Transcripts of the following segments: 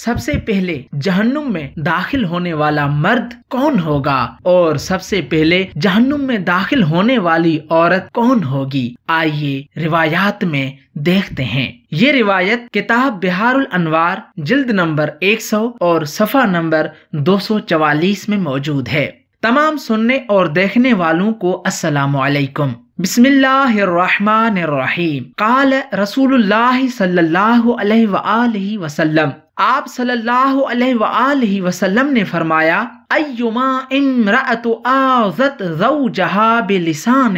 सबसे पहले जहन्नुम में दाखिल होने वाला मर्द कौन होगा और सबसे पहले जहन्नुम में दाखिल होने वाली औरत कौन होगी आइए रिवायात में देखते हैं ये रिवायत किताब बिहारुल अनवार जिल्द नंबर 100 और सफा नंबर 244 में मौजूद है तमाम सुनने और देखने वालों को अस्सलाम वालेकुम बिस्मिल्लाहिर्रहमानिर्रहीम काल रसूलुल्लाह सल्लल्लाहु अलैहि वसल्लम आप सल्लल्लाहु अलैहि वसल्लम ने फरमाया अयुमा इमरात आजत जहा बिलिसान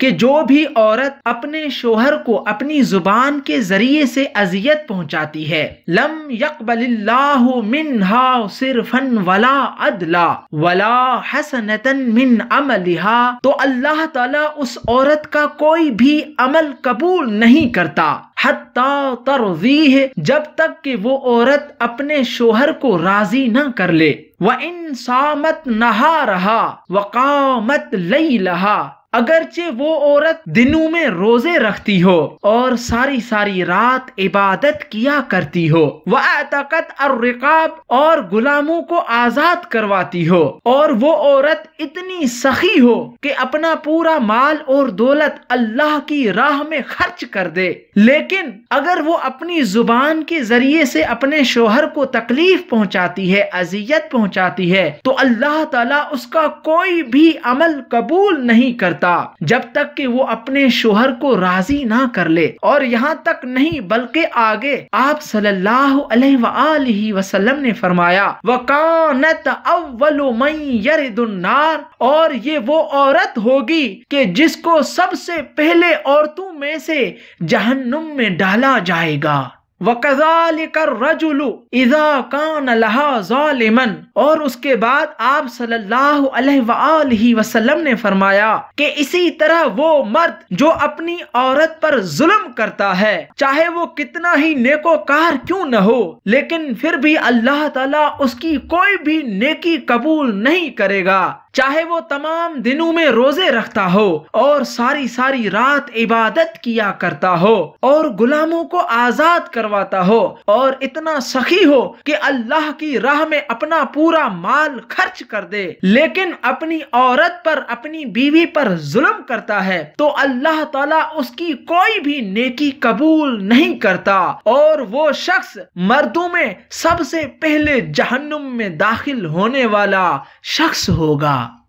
कि जो भी औरत अपने शोहर को अपनी जुबान के जरिए से अजियत पहुंचाती है लम यकबल्लाहु सिर्फन वला अदला वला हसनतन मिन अमलिहा तो अल्लाह ताला उस औरत का कोई भी अमल कबूल नहीं करता हत्ता तरजीह जब तक कि वो औरत अपने शोहर को राजी न कर ले व इन सामत नहा रहा वकामत लई लहा अगरचे वो औरत दिनों में रोजे रखती हो और सारी सारी रात इबादत किया करती हो वह ताकत और रिकाब और गुलामों को आजाद करवाती हो और वो औरत इतनी सखी हो कि अपना पूरा माल और दौलत अल्लाह की राह में खर्च कर दे लेकिन अगर वो अपनी जुबान के जरिए से अपने शोहर को तकलीफ पहुंचाती है अजियत पहुंचाती है तो अल्लाह तला उसका कोई भी अमल कबूल नहीं करता करता जब तक कि वो अपने शोहर को राजी ना कर ले और यहाँ तक नहीं बल्कि आगे आप सल्लल्लाहु अलैहि वसल्लम ने फरमाया वकानत अव्वल यरदुन्नार और ये वो औरत होगी कि जिसको सबसे पहले औरतों में से जहन्नुम में डाला जाएगा और उसके बाद आप वसल्लम ने फरमाया कि इसी तरह वो मर्द जो अपनी औरत पर जुल्म करता है चाहे वो कितना ही नेकोकार क्यों न हो लेकिन फिर भी अल्लाह ताला उसकी कोई भी नेकी कबूल नहीं करेगा चाहे वो तमाम दिनों में रोजे रखता हो और सारी सारी रात इबादत किया करता हो और गुलामों को आजाद करवा करवाता हो और इतना सखी हो कि अल्लाह की राह में अपना पूरा माल खर्च कर दे लेकिन अपनी औरत पर अपनी बीवी पर जुल्म करता है तो अल्लाह ताला उसकी कोई भी नेकी कबूल नहीं करता और वो शख्स मर्दों में सबसे पहले जहन्नुम में दाखिल होने वाला शख्स होगा